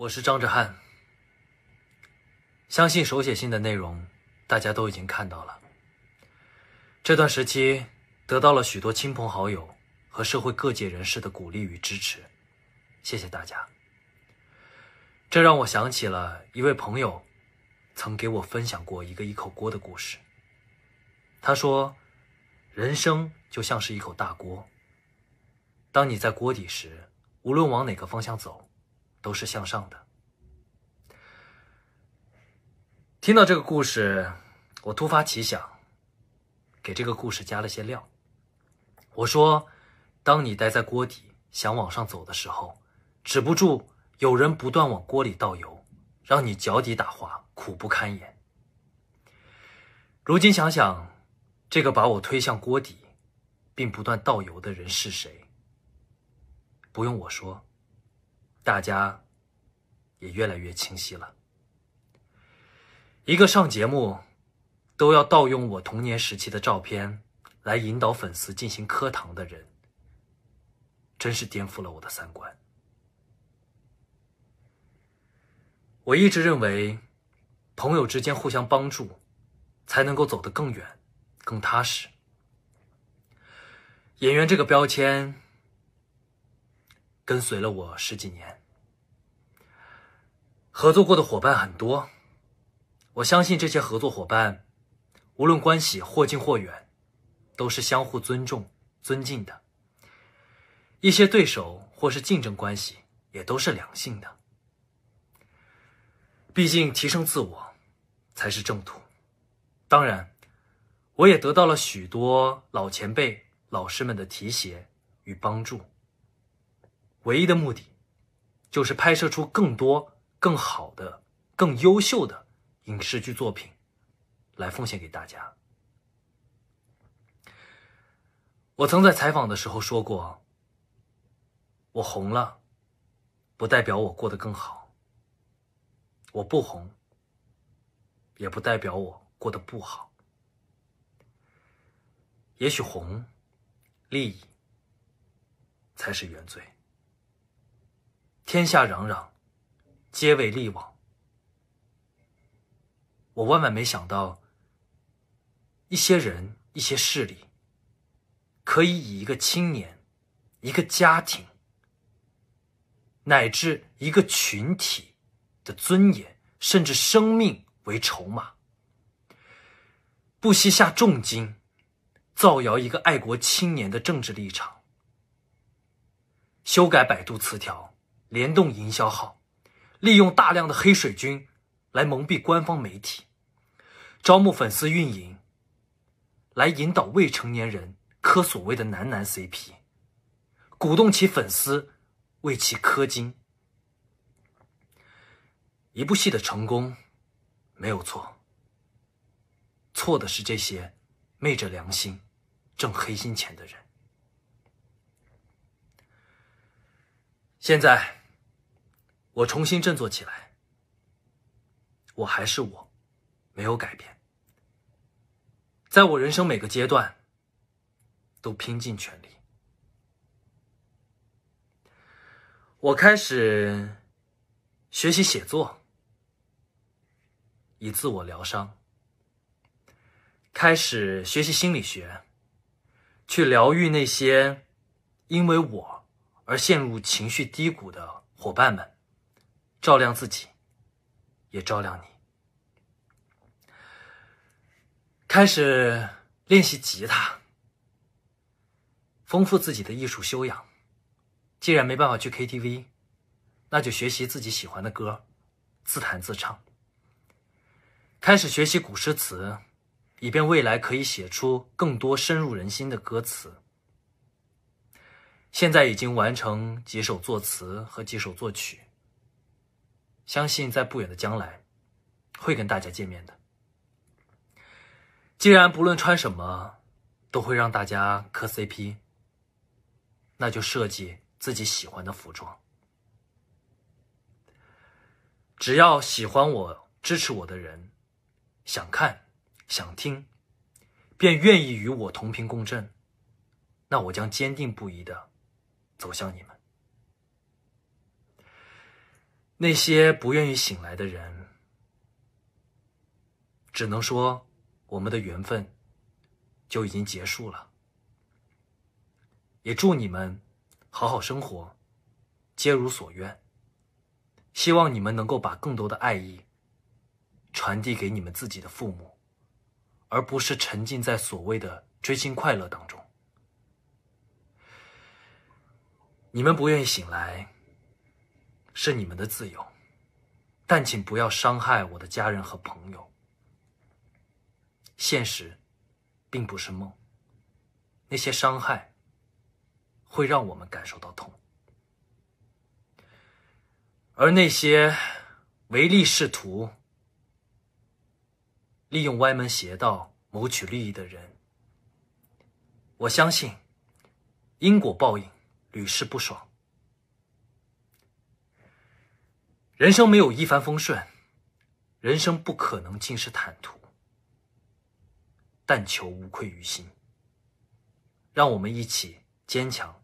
我是张哲瀚。相信手写信的内容，大家都已经看到了。这段时期得到了许多亲朋好友和社会各界人士的鼓励与支持，谢谢大家。这让我想起了一位朋友曾给我分享过一个一口锅的故事。他说，人生就像是一口大锅，当你在锅底时，无论往哪个方向走。都是向上的。听到这个故事，我突发奇想，给这个故事加了些料。我说，当你待在锅底想往上走的时候，止不住有人不断往锅里倒油，让你脚底打滑，苦不堪言。如今想想，这个把我推向锅底，并不断倒油的人是谁？不用我说。大家也越来越清晰了。一个上节目都要盗用我童年时期的照片来引导粉丝进行磕糖的人，真是颠覆了我的三观。我一直认为，朋友之间互相帮助，才能够走得更远、更踏实。演员这个标签。跟随了我十几年，合作过的伙伴很多，我相信这些合作伙伴，无论关系或近或远，都是相互尊重、尊敬的。一些对手或是竞争关系，也都是良性的。毕竟提升自我才是正途。当然，我也得到了许多老前辈、老师们的提携与帮助。唯一的目的，就是拍摄出更多、更好的、更优秀的影视剧作品，来奉献给大家。我曾在采访的时候说过，我红了，不代表我过得更好；我不红，也不代表我过得不好。也许红，利益，才是原罪。天下攘攘，皆为利往。我万万没想到，一些人、一些势力，可以以一个青年、一个家庭，乃至一个群体的尊严，甚至生命为筹码，不惜下重金，造谣一个爱国青年的政治立场，修改百度词条。联动营销号，利用大量的黑水军来蒙蔽官方媒体，招募粉丝运营，来引导未成年人磕所谓的男男 CP，鼓动其粉丝为其氪金。一部戏的成功没有错，错的是这些昧着良心挣黑心钱的人。现在。我重新振作起来，我还是我，没有改变。在我人生每个阶段，都拼尽全力。我开始学习写作，以自我疗伤；开始学习心理学，去疗愈那些因为我而陷入情绪低谷的伙伴们。照亮自己，也照亮你。开始练习吉他，丰富自己的艺术修养。既然没办法去 KTV，那就学习自己喜欢的歌，自弹自唱。开始学习古诗词，以便未来可以写出更多深入人心的歌词。现在已经完成几首作词和几首作曲。相信在不远的将来，会跟大家见面的。既然不论穿什么都会让大家磕 CP，那就设计自己喜欢的服装。只要喜欢我、支持我的人，想看、想听，便愿意与我同频共振，那我将坚定不移的走向你们。那些不愿意醒来的人，只能说，我们的缘分就已经结束了。也祝你们好好生活，皆如所愿。希望你们能够把更多的爱意传递给你们自己的父母，而不是沉浸在所谓的追星快乐当中。你们不愿意醒来。是你们的自由，但请不要伤害我的家人和朋友。现实并不是梦，那些伤害会让我们感受到痛，而那些唯利是图、利用歪门邪道谋取利益的人，我相信因果报应屡试不爽。人生没有一帆风顺，人生不可能尽是坦途，但求无愧于心。让我们一起坚强。